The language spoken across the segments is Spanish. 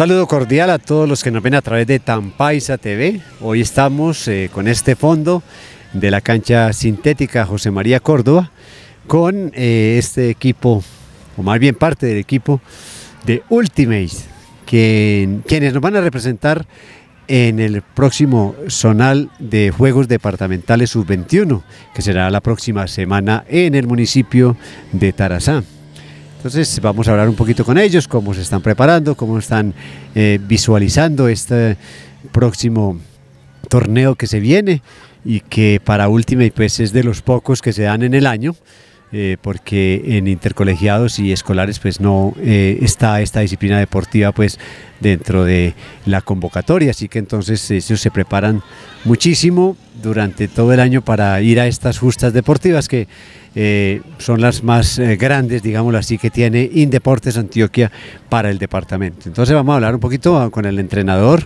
saludo cordial a todos los que nos ven a través de Tampaisa TV. Hoy estamos eh, con este fondo de la cancha sintética José María Córdoba con eh, este equipo, o más bien parte del equipo de Ultimates, quienes nos van a representar en el próximo zonal de Juegos Departamentales Sub-21, que será la próxima semana en el municipio de Tarazán. Entonces vamos a hablar un poquito con ellos, cómo se están preparando, cómo están eh, visualizando este próximo torneo que se viene y que para última pues es de los pocos que se dan en el año. Eh, porque en intercolegiados y escolares pues no eh, está esta disciplina deportiva pues dentro de la convocatoria, así que entonces ellos se preparan muchísimo durante todo el año para ir a estas justas deportivas que eh, son las más grandes, digámoslo así, que tiene Indeportes Antioquia para el departamento. Entonces vamos a hablar un poquito ah, con el entrenador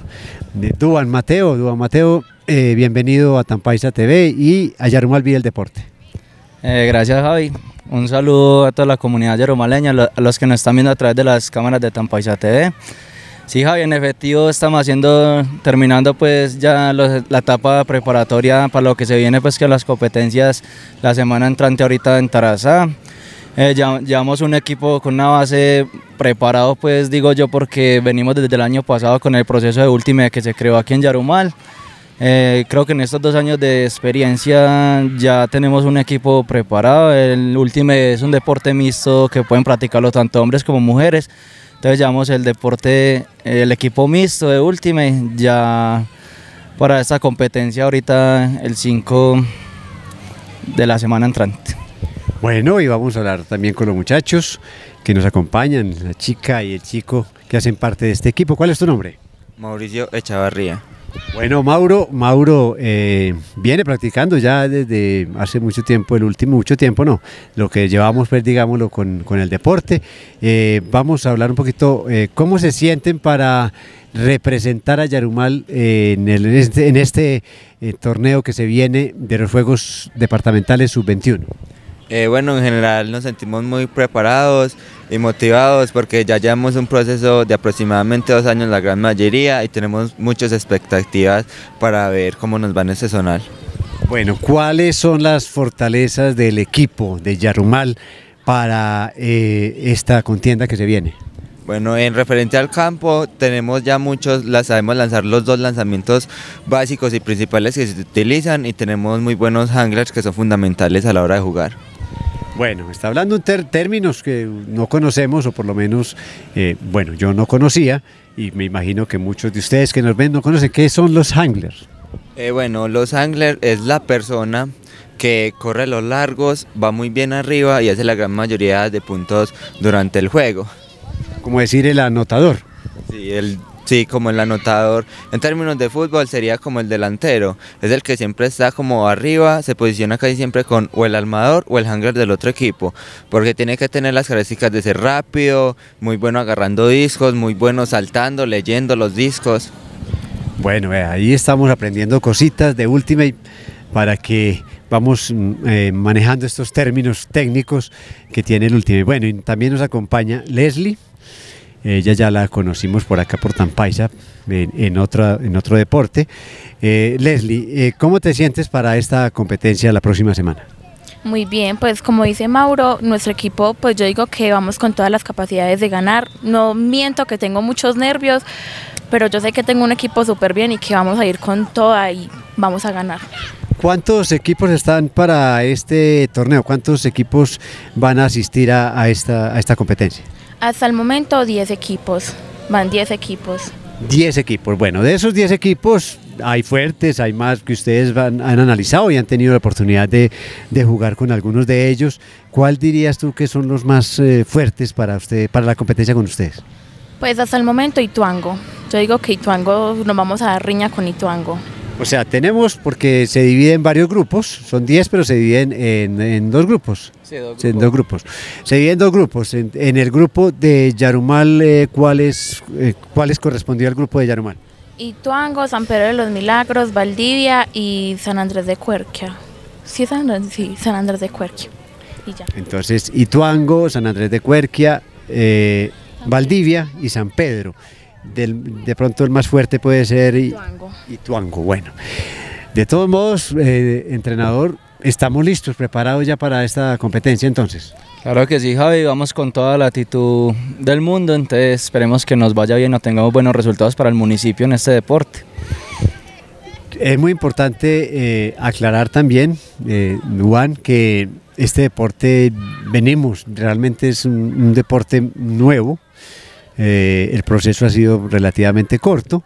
de Duan Mateo. Duan Mateo, bienvenido a Tampaisa TV y a Yarumal Vía el Deporte. Eh, gracias Javi. Un saludo a toda la comunidad yarumaleña, a los que nos están viendo a través de las cámaras de Tampaisa TV. Sí, Javi, en efectivo estamos haciendo, terminando pues ya la etapa preparatoria para lo que se viene pues que las competencias la semana entrante ahorita en Tarazá. Eh, llevamos un equipo con una base preparado pues digo yo porque venimos desde el año pasado con el proceso de última que se creó aquí en Yarumal. Eh, creo que en estos dos años de experiencia ya tenemos un equipo preparado. El último es un deporte mixto que pueden practicarlo tanto hombres como mujeres. Entonces llamamos el deporte, el equipo mixto de Ultimate, ya para esta competencia ahorita el 5 de la semana entrante. Bueno, y vamos a hablar también con los muchachos que nos acompañan, la chica y el chico que hacen parte de este equipo. ¿Cuál es tu nombre? Mauricio Echavarría. Bueno, Mauro, Mauro eh, viene practicando ya desde hace mucho tiempo, el último mucho tiempo, no, lo que llevamos, pues digámoslo, con, el deporte. Eh, vamos a hablar un poquito eh, cómo se sienten para representar a Yarumal en, en este, este torneo que se viene de los Juegos Departamentales Sub-21. Eh, bueno, en general nos sentimos muy preparados y motivados porque ya llevamos un proceso de aproximadamente dos años la gran mayoría y tenemos muchas expectativas para ver cómo nos va en este zonal. Bueno, ¿cuáles son las fortalezas del equipo de Yarumal para eh, esta contienda que se viene? Bueno, en referencia al campo, tenemos ya muchos, las sabemos lanzar los dos lanzamientos básicos y principales que se utilizan y tenemos muy buenos hanglers que son fundamentales a la hora de jugar. Bueno, está hablando en términos que no conocemos, o por lo menos, eh, bueno, yo no conocía, y me imagino que muchos de ustedes que nos ven no conocen. ¿Qué son los anglers? Eh, bueno, los anglers es la persona que corre los largos, va muy bien arriba y hace la gran mayoría de puntos durante el juego. Como decir el anotador. Sí, el Sí, como el anotador. En términos de fútbol sería como el delantero. Es el que siempre está como arriba, se posiciona casi siempre con o el armador o el hangar del otro equipo. Porque tiene que tener las características de ser rápido, muy bueno agarrando discos, muy bueno saltando, leyendo los discos. Bueno, ahí estamos aprendiendo cositas de Ultimate para que vamos mm, eh, manejando estos términos técnicos que tiene el Ultimate. Bueno, y también nos acompaña Leslie ella ya la conocimos por acá, por Tampaisa, en, en otro deporte. Eh, Leslie, eh, ¿cómo te sientes para esta competencia la próxima semana? Muy bien, pues como dice Mauro, nuestro equipo, pues yo digo que vamos con todas las capacidades de ganar. No miento que tengo muchos nervios, pero yo sé que tengo un equipo súper bien y que vamos a ir con toda y vamos a ganar. ¿Cuántos equipos están para este torneo? ¿Cuántos equipos van a asistir esta, a esta competencia? Hasta el momento 10 equipos, van 10 equipos. 10 equipos, bueno, de esos 10 equipos hay fuertes, hay más que ustedes han analizado y han tenido la oportunidad de, jugar con algunos de ellos. ¿Cuál dirías tú que son los más eh, fuertes para, usted, para la competencia con ustedes? Pues hasta el momento Ituango. Yo digo que Ituango, nos vamos a dar riña con Ituango. O sea, tenemos, porque se divide en varios grupos, son 10, pero se dividen en, dos grupos. Sí, dos grupos. En dos grupos. Se dividen en dos grupos. En, el grupo de Yarumal, eh, ¿cuáles eh, correspondía al grupo de Yarumal? Ituango, San Pedro de los Milagros, Valdivia y San Andrés de Cuerquia. Sí, San, Andrés, de Cuerquia. Entonces, Ituango, San Andrés de Cuerquia, eh, Valdivia y San Pedro de pronto el más fuerte puede ser y bueno. De todos modos, eh, entrenador, estamos listos, preparados ya para esta competencia entonces. Claro que sí, Javi, vamos con toda la actitud del mundo, entonces esperemos que nos vaya bien o tengamos buenos resultados para el municipio en este deporte. Es muy importante eh, aclarar también, eh, Juan, que este deporte venimos, realmente es un deporte nuevo, eh, el proceso ha sido relativamente corto.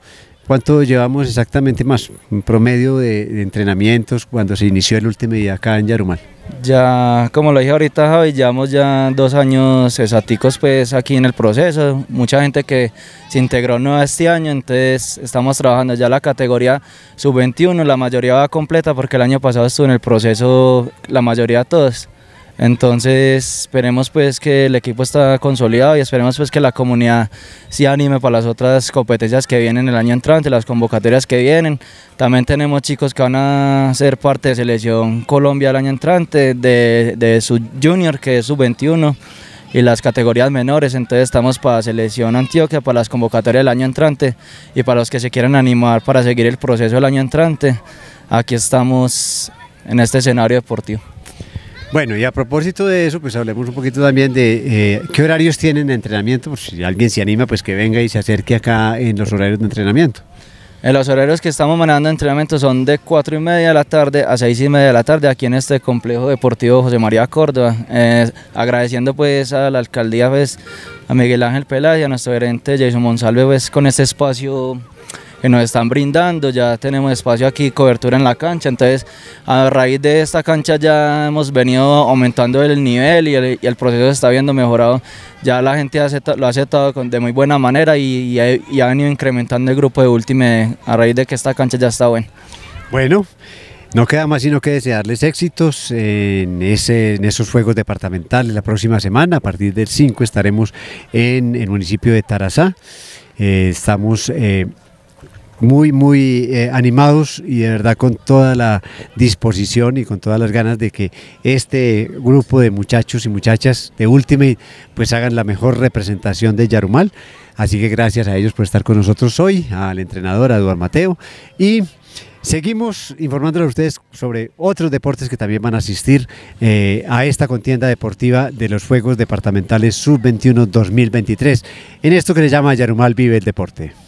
¿Cuánto llevamos exactamente más? Un promedio de, entrenamientos cuando se inició el último día acá en Yarumal. Ya, como lo dije ahorita, Javi, llevamos ya dos años exáticos pues aquí en el proceso. Mucha gente que se integró nueva este año, entonces estamos trabajando ya la categoría sub-21, la mayoría va completa porque el año pasado estuvo en el proceso la mayoría de todos. Entonces esperemos pues que el equipo está consolidado y esperemos pues que la comunidad se anime para las otras competencias que vienen el año entrante, las convocatorias que vienen. También tenemos chicos que van a ser parte de Selección Colombia el año entrante, de, de su junior que es sub 21 y las categorías menores, entonces estamos para Selección Antioquia, para las convocatorias del año entrante y para los que se quieran animar para seguir el proceso del año entrante, aquí estamos en este escenario deportivo. Bueno, y a propósito de eso, pues hablemos un poquito también de eh, qué horarios tienen de entrenamiento, por pues si alguien se anima, pues que venga y se acerque acá en los horarios de entrenamiento. En los horarios que estamos manejando de entrenamiento son de 4 y media de la tarde a 6 y media de la tarde aquí en este complejo deportivo José María Córdoba. Eh, agradeciendo pues a la alcaldía, pues, a Miguel Ángel Peláez y a nuestro gerente Jason Monsalve pues, con este espacio que nos están brindando, ya tenemos espacio aquí, cobertura en la cancha, entonces a raíz de esta cancha ya hemos venido aumentando el nivel y el, proceso se está viendo mejorado, ya la gente lo ha aceptado de muy buena manera y, ha, venido incrementando el grupo de última eh, a raíz de que esta cancha ya está buena. Bueno, no queda más sino que desearles éxitos en, esos juegos departamentales la próxima semana. A partir del 5 estaremos en el municipio de Tarazá. Eh, estamos eh, muy, muy eh, animados y de verdad con toda la disposición y con todas las ganas de que este grupo de muchachos y muchachas de Ultimate pues hagan la mejor representación de Yarumal. Así que gracias a ellos por estar con nosotros hoy, al entrenador, a Eduardo Mateo. Y Seguimos informándoles a ustedes sobre otros deportes que también van a asistir eh, a esta contienda deportiva de los Juegos Departamentales Sub-21 2023, en esto que le llama Yarumal Vive el Deporte.